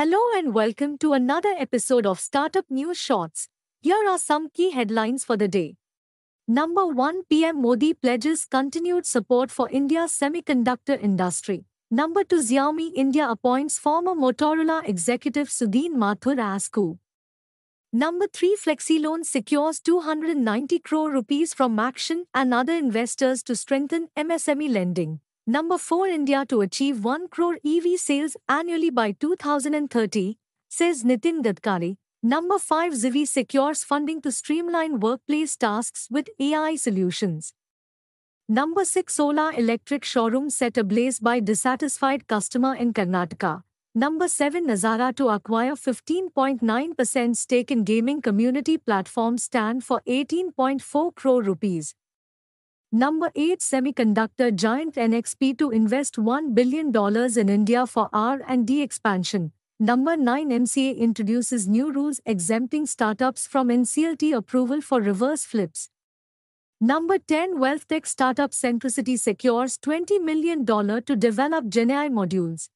Hello and welcome to another episode of Startup News Shorts. Here are some key headlines for the day. Number 1 PM Modi pledges continued support for India's semiconductor industry. Number 2 Xiaomi India appoints former Motorola executive Sudhin Mathur as co. Number 3 Flexi Loan secures 290 crore rupees from Maction and other investors to strengthen MSME lending. Number 4 India to achieve 1 crore EV sales annually by 2030, says Nitin Gadkari. Number 5 Zivi secures funding to streamline workplace tasks with AI solutions. Number 6 Solar electric showroom set ablaze by dissatisfied customer in Karnataka. Number 7 Nazara to acquire 15.9% stake in gaming community platform stand for 18.4 crore rupees. Number 8 Semiconductor giant NXP to invest $1 billion in India for R&D expansion. Number 9 MCA introduces new rules exempting startups from NCLT approval for reverse flips. Number 10 WealthTech startup Centricity secures $20 million to develop GenAI modules.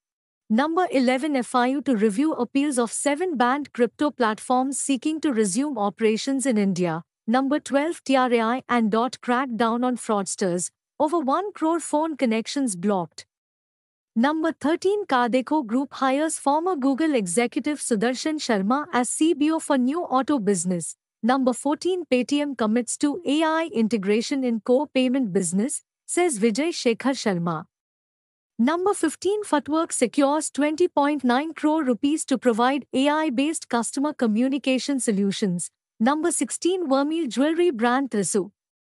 Number 11 FIU to review appeals of seven banned crypto platforms seeking to resume operations in India. Number 12 TRAI and DOT crackdown down on fraudsters, over 1 crore phone connections blocked. Number 13 Kadeko Group hires former Google executive Sudarshan Sharma as CBO for new auto business. Number 14 Paytm commits to AI integration in co payment business, says Vijay Shekhar Sharma. Number 15 Footwork secures 20.9 crore rupees to provide AI-based customer communication solutions. Number 16 Vermeil jewelry brand Trisu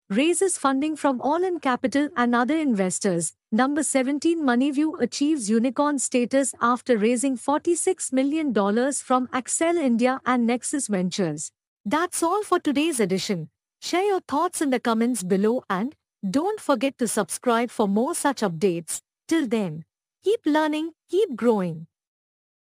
raises funding from All-in Capital and other investors. Number 17 Moneyview achieves unicorn status after raising $46 million from Axel India and Nexus Ventures. That's all for today's edition. Share your thoughts in the comments below and don't forget to subscribe for more such updates. Till then, keep learning, keep growing.